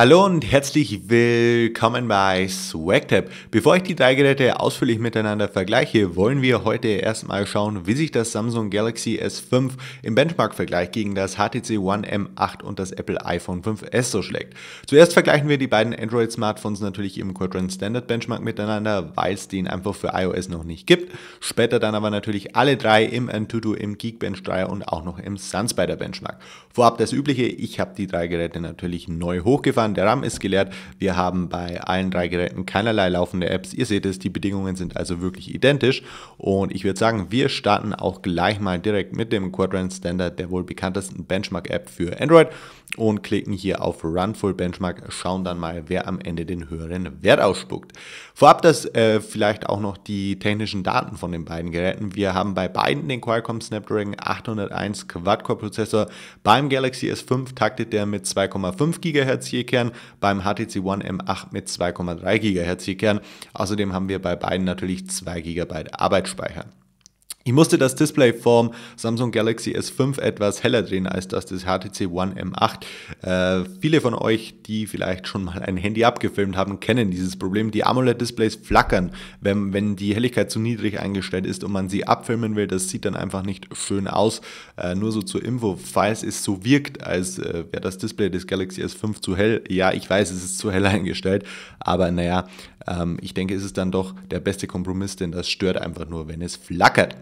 Hallo und herzlich willkommen bei SwagTab. Bevor ich die drei Geräte ausführlich miteinander vergleiche, wollen wir heute erstmal schauen, wie sich das Samsung Galaxy S5 im Benchmark-Vergleich gegen das HTC One M8 und das Apple iPhone 5s so schlägt. Zuerst vergleichen wir die beiden Android-Smartphones natürlich im Quadrant Standard Benchmark miteinander, weil es den einfach für iOS noch nicht gibt. Später dann aber natürlich alle drei im Antutu, im Geekbench 3 und auch noch im Sunspider Benchmark. Vorab das Übliche, ich habe die drei Geräte natürlich neu hochgefahren fahren, der RAM ist geleert. Wir haben bei allen drei Geräten keinerlei laufende Apps. Ihr seht es, die Bedingungen sind also wirklich identisch. Und ich würde sagen, wir starten auch gleich mal direkt mit dem Quadrant Standard, der wohl bekanntesten Benchmark-App für Android und klicken hier auf Run Full Benchmark, schauen dann mal, wer am Ende den höheren Wert ausspuckt. Vorab das äh, vielleicht auch noch die technischen Daten von den beiden Geräten. Wir haben bei beiden den Qualcomm Snapdragon 801 Quad-Core-Prozessor. Beim Galaxy S5 taktet der mit 2,5 GHz je Kern, beim HTC One M8 mit 2,3 GHz Kern. Außerdem haben wir bei beiden natürlich 2 GB Arbeitsspeicher. Ich musste das Display vom Samsung Galaxy S5 etwas heller drehen als das des HTC One M8. Äh, viele von euch, die vielleicht schon mal ein Handy abgefilmt haben, kennen dieses Problem. Die AMOLED-Displays flackern, wenn, wenn die Helligkeit zu niedrig eingestellt ist und man sie abfilmen will. Das sieht dann einfach nicht schön aus. Äh, nur so zur Info, falls es so wirkt, als äh, wäre das Display des Galaxy S5 zu hell. Ja, ich weiß, es ist zu hell eingestellt, aber naja, ähm, ich denke, es ist dann doch der beste Kompromiss, denn das stört einfach nur, wenn es flackert.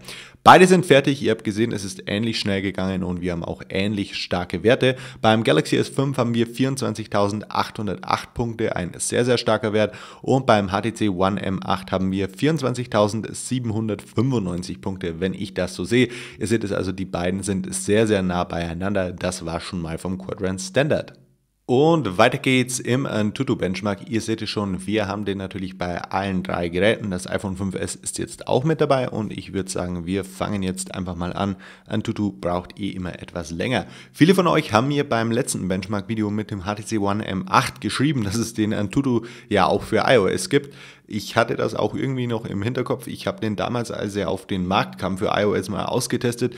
Beide sind fertig. Ihr habt gesehen, es ist ähnlich schnell gegangen und wir haben auch ähnlich starke Werte. Beim Galaxy S5 haben wir 24.808 Punkte, ein sehr, sehr starker Wert. Und beim HTC One M8 haben wir 24.795 Punkte, wenn ich das so sehe. Ihr seht es also, die beiden sind sehr, sehr nah beieinander. Das war schon mal vom Quadrant Standard. Und weiter geht's im Antutu äh, Benchmark. Ihr seht es schon, wir haben den natürlich bei allen drei Geräten. Das iPhone 5S ist jetzt auch mit dabei und ich würde sagen, wir fangen jetzt einfach mal an. Antutu braucht eh immer etwas länger. Viele von euch haben mir beim letzten Benchmark-Video mit dem HTC One M8 geschrieben, dass es den Antutu äh, ja auch für iOS gibt. Ich hatte das auch irgendwie noch im Hinterkopf. Ich habe den damals, als er auf den Markt kam, für iOS mal ausgetestet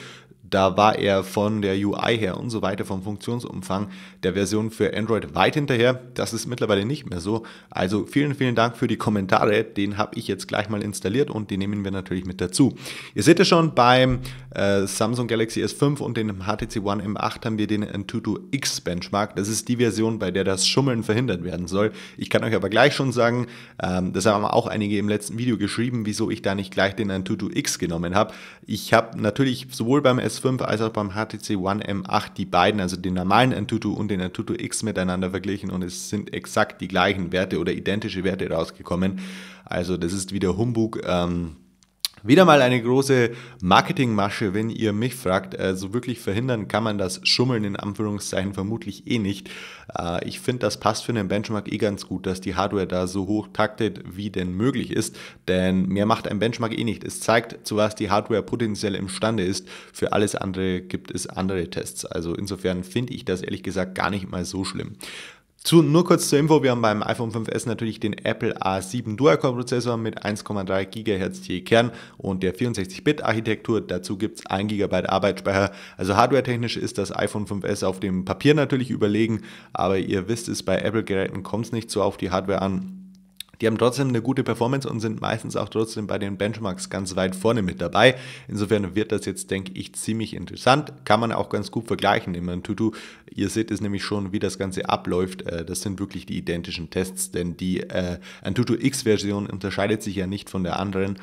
da war er von der UI her und so weiter, vom Funktionsumfang der Version für Android weit hinterher. Das ist mittlerweile nicht mehr so. Also vielen, vielen Dank für die Kommentare. Den habe ich jetzt gleich mal installiert und den nehmen wir natürlich mit dazu. Ihr seht es schon, beim äh, Samsung Galaxy S5 und dem HTC One M8 haben wir den Antutu X Benchmark. Das ist die Version, bei der das Schummeln verhindert werden soll. Ich kann euch aber gleich schon sagen, ähm, das haben auch einige im letzten Video geschrieben, wieso ich da nicht gleich den Antutu X genommen habe. Ich habe natürlich sowohl beim S5 5 als auch beim HTC One M8 die beiden, also den normalen Antutu und den Antutu X miteinander verglichen und es sind exakt die gleichen Werte oder identische Werte rausgekommen. Also das ist wieder Humbug. Ähm, wieder mal eine große Marketingmasche, wenn ihr mich fragt. So also wirklich verhindern kann man das Schummeln in Anführungszeichen vermutlich eh nicht. Äh, ich finde, das passt für einen Benchmark eh ganz gut, dass die Hardware da so hoch taktet, wie denn möglich ist. Denn mehr macht ein Benchmark eh nicht. Es zeigt, zu was die Hardware potenziell imstande ist. Für alles andere gibt es andere Tests. Also insofern finde ich das ehrlich gesagt gar nicht mal so schlimm. Zu, nur kurz zur Info, wir haben beim iPhone 5S natürlich den Apple A7 Dual-Core-Prozessor mit 1,3 GHz je Kern und der 64-Bit-Architektur. Dazu gibt es 1 GB Arbeitsspeicher. Also hardware-technisch ist das iPhone 5S auf dem Papier natürlich überlegen, aber ihr wisst es, bei Apple-Geräten kommt es nicht so auf die Hardware an. Die haben trotzdem eine gute Performance und sind meistens auch trotzdem bei den Benchmarks ganz weit vorne mit dabei. Insofern wird das jetzt, denke ich, ziemlich interessant. Kann man auch ganz gut vergleichen. In meinem Tutu, ihr seht es nämlich schon, wie das Ganze abläuft. Äh, das sind wirklich die identischen Tests, denn die äh, Antutu X-Version unterscheidet sich ja nicht von der anderen.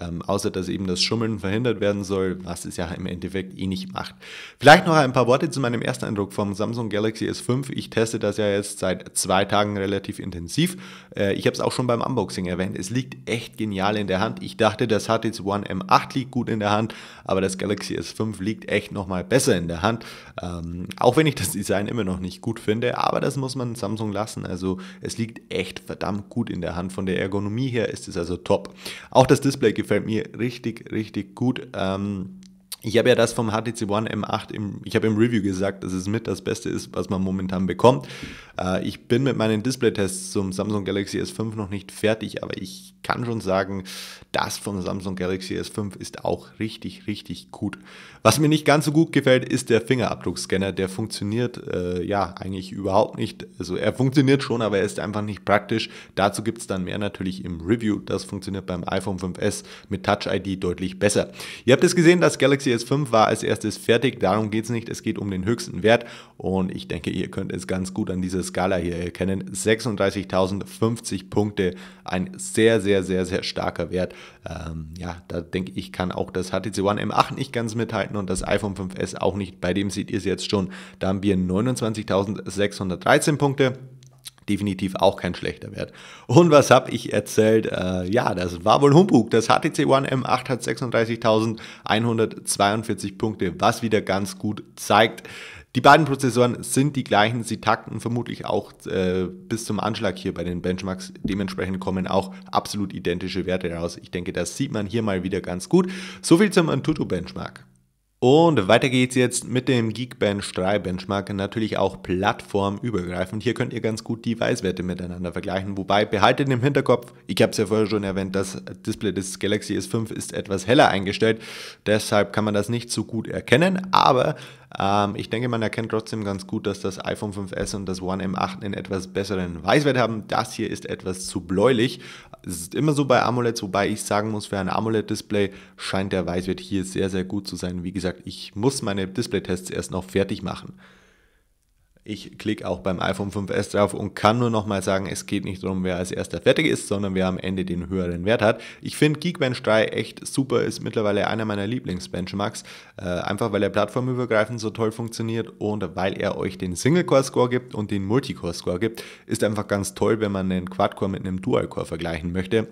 Ähm, außer dass eben das Schummeln verhindert werden soll, was es ja im Endeffekt eh nicht macht. Vielleicht noch ein paar Worte zu meinem ersten Eindruck vom Samsung Galaxy S5. Ich teste das ja jetzt seit zwei Tagen relativ intensiv. Äh, ich habe es auch schon beim Unboxing erwähnt. Es liegt echt genial in der Hand. Ich dachte, das HTC One M8 liegt gut in der Hand, aber das Galaxy S5 liegt echt nochmal besser in der Hand. Ähm, auch wenn ich das Design immer noch nicht gut finde, aber das muss man Samsung lassen. Also es liegt echt verdammt gut in der Hand. Von der Ergonomie her ist es also top. Auch das Display gibt gefällt mir richtig, richtig gut. Ähm, ich habe ja das vom HTC One M8, im, ich habe im Review gesagt, dass es mit das Beste ist, was man momentan bekommt. Äh, ich bin mit meinen Display-Tests zum Samsung Galaxy S5 noch nicht fertig, aber ich kann schon sagen, das vom Samsung Galaxy S5 ist auch richtig, richtig gut. Was mir nicht ganz so gut gefällt, ist der Fingerabdruckscanner. Der funktioniert äh, ja eigentlich überhaupt nicht. Also er funktioniert schon, aber er ist einfach nicht praktisch. Dazu gibt es dann mehr natürlich im Review. Das funktioniert beim iPhone 5S mit Touch ID deutlich besser. Ihr habt es gesehen, das Galaxy PS5 war als erstes fertig, darum geht es nicht, es geht um den höchsten Wert und ich denke, ihr könnt es ganz gut an dieser Skala hier erkennen. 36.050 Punkte, ein sehr, sehr, sehr, sehr starker Wert. Ähm, ja, da denke ich, kann auch das HTC One M8 nicht ganz mithalten und das iPhone 5S auch nicht. Bei dem seht ihr es jetzt schon, da haben wir 29.613 Punkte definitiv auch kein schlechter Wert. Und was habe ich erzählt? Äh, ja, das war wohl Humbug. Das HTC One M8 hat 36.142 Punkte, was wieder ganz gut zeigt. Die beiden Prozessoren sind die gleichen, sie takten vermutlich auch äh, bis zum Anschlag hier bei den Benchmarks. Dementsprechend kommen auch absolut identische Werte raus. Ich denke, das sieht man hier mal wieder ganz gut. Soviel zum Antutu Benchmark. Und weiter geht's jetzt mit dem Geekbench 3 Benchmark, natürlich auch plattformübergreifend. Hier könnt ihr ganz gut die Weißwerte miteinander vergleichen, wobei behaltet im Hinterkopf, ich habe es ja vorher schon erwähnt, das Display des Galaxy S5 ist etwas heller eingestellt, deshalb kann man das nicht so gut erkennen, aber ähm, ich denke, man erkennt trotzdem ganz gut, dass das iPhone 5S und das One M8 einen etwas besseren Weißwert haben. Das hier ist etwas zu bläulich. Es ist immer so bei AMOLEDs, wobei ich sagen muss, für ein AMOLED-Display scheint der Weißwert hier sehr, sehr gut zu sein. Wie gesagt, ich muss meine Display-Tests erst noch fertig machen. Ich klicke auch beim iPhone 5S drauf und kann nur nochmal sagen, es geht nicht darum, wer als erster fertig ist, sondern wer am Ende den höheren Wert hat. Ich finde Geekbench 3 echt super, ist mittlerweile einer meiner Lieblingsbenchmarks, äh, einfach weil er plattformübergreifend so toll funktioniert und weil er euch den Single-Core-Score gibt und den Multicore-Score gibt. Ist einfach ganz toll, wenn man einen Quad-Core mit einem Dual-Core vergleichen möchte.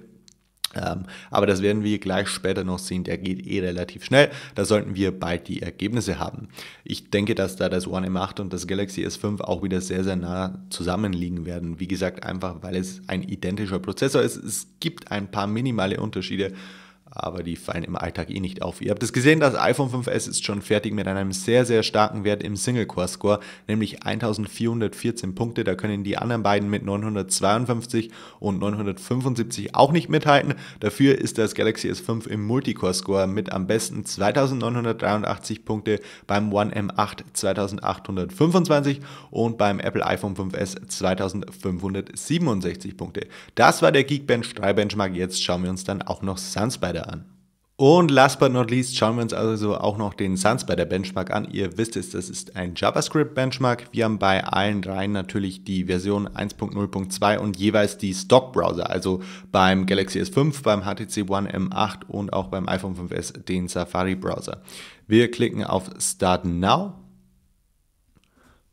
Ähm, aber das werden wir gleich später noch sehen. Der geht eh relativ schnell. Da sollten wir bald die Ergebnisse haben. Ich denke, dass da das One M8 und das Galaxy S5 auch wieder sehr, sehr nah zusammenliegen werden. Wie gesagt, einfach weil es ein identischer Prozessor ist. Es gibt ein paar minimale Unterschiede aber die fallen im Alltag eh nicht auf. Ihr habt es gesehen, das iPhone 5S ist schon fertig mit einem sehr, sehr starken Wert im Single-Core-Score, nämlich 1414 Punkte. Da können die anderen beiden mit 952 und 975 auch nicht mithalten. Dafür ist das Galaxy S5 im Multicore-Score mit am besten 2983 Punkte, beim One M8 2825 und beim Apple iPhone 5S 2567 Punkte. Das war der Geekbench 3 Benchmark. Jetzt schauen wir uns dann auch noch Sunspider bei Runde an. Und last but not least schauen wir uns also auch noch den Suns bei der Benchmark an. Ihr wisst es, das ist ein JavaScript-Benchmark. Wir haben bei allen dreien natürlich die Version 1.0.2 und jeweils die Stock-Browser, also beim Galaxy S5, beim HTC One M8 und auch beim iPhone 5S den Safari-Browser. Wir klicken auf Start Now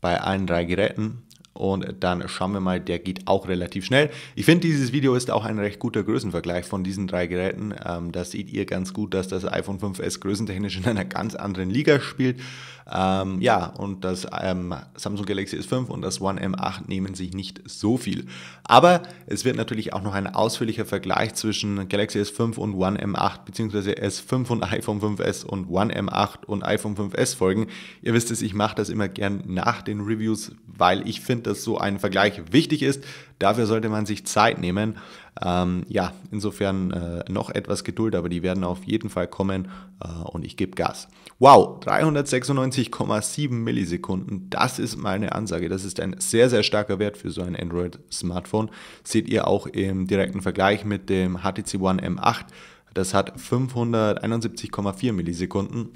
bei allen drei Geräten und dann schauen wir mal, der geht auch relativ schnell. Ich finde, dieses Video ist auch ein recht guter Größenvergleich von diesen drei Geräten. Ähm, das seht ihr ganz gut, dass das iPhone 5S größentechnisch in einer ganz anderen Liga spielt. Ähm, ja, und das ähm, Samsung Galaxy S5 und das One M8 nehmen sich nicht so viel. Aber es wird natürlich auch noch ein ausführlicher Vergleich zwischen Galaxy S5 und One M8 bzw. S5 und iPhone 5S und One M8 und iPhone 5S folgen. Ihr wisst es, ich mache das immer gern nach den Reviews, weil ich finde, dass so ein Vergleich wichtig ist. Dafür sollte man sich Zeit nehmen. Ähm, ja, insofern äh, noch etwas Geduld, aber die werden auf jeden Fall kommen äh, und ich gebe Gas. Wow, 396,7 Millisekunden, das ist meine Ansage. Das ist ein sehr, sehr starker Wert für so ein Android-Smartphone. Seht ihr auch im direkten Vergleich mit dem HTC One M8. Das hat 571,4 Millisekunden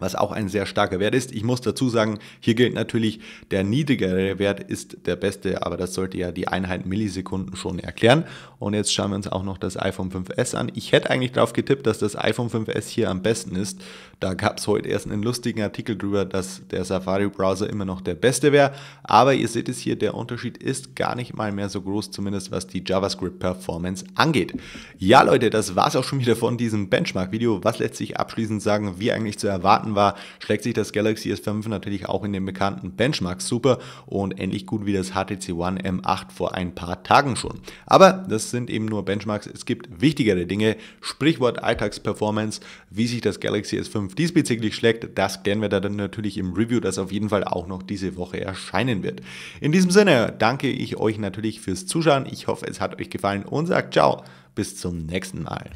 was auch ein sehr starker Wert ist. Ich muss dazu sagen, hier gilt natürlich, der niedrigere Wert ist der beste, aber das sollte ja die Einheit Millisekunden schon erklären. Und jetzt schauen wir uns auch noch das iPhone 5S an. Ich hätte eigentlich darauf getippt, dass das iPhone 5S hier am besten ist. Da gab es heute erst einen lustigen Artikel drüber, dass der Safari-Browser immer noch der beste wäre. Aber ihr seht es hier, der Unterschied ist gar nicht mal mehr so groß, zumindest was die JavaScript-Performance angeht. Ja Leute, das war es auch schon wieder von diesem Benchmark-Video. Was lässt sich abschließend sagen, wie eigentlich zu erwarten erwarten war, schlägt sich das Galaxy S5 natürlich auch in den bekannten Benchmarks super und ähnlich gut wie das HTC One M8 vor ein paar Tagen schon. Aber das sind eben nur Benchmarks, es gibt wichtigere Dinge, Sprichwort Alltagsperformance, wie sich das Galaxy S5 diesbezüglich schlägt, das klären wir dann natürlich im Review, das auf jeden Fall auch noch diese Woche erscheinen wird. In diesem Sinne danke ich euch natürlich fürs Zuschauen, ich hoffe es hat euch gefallen und sagt ciao, bis zum nächsten Mal.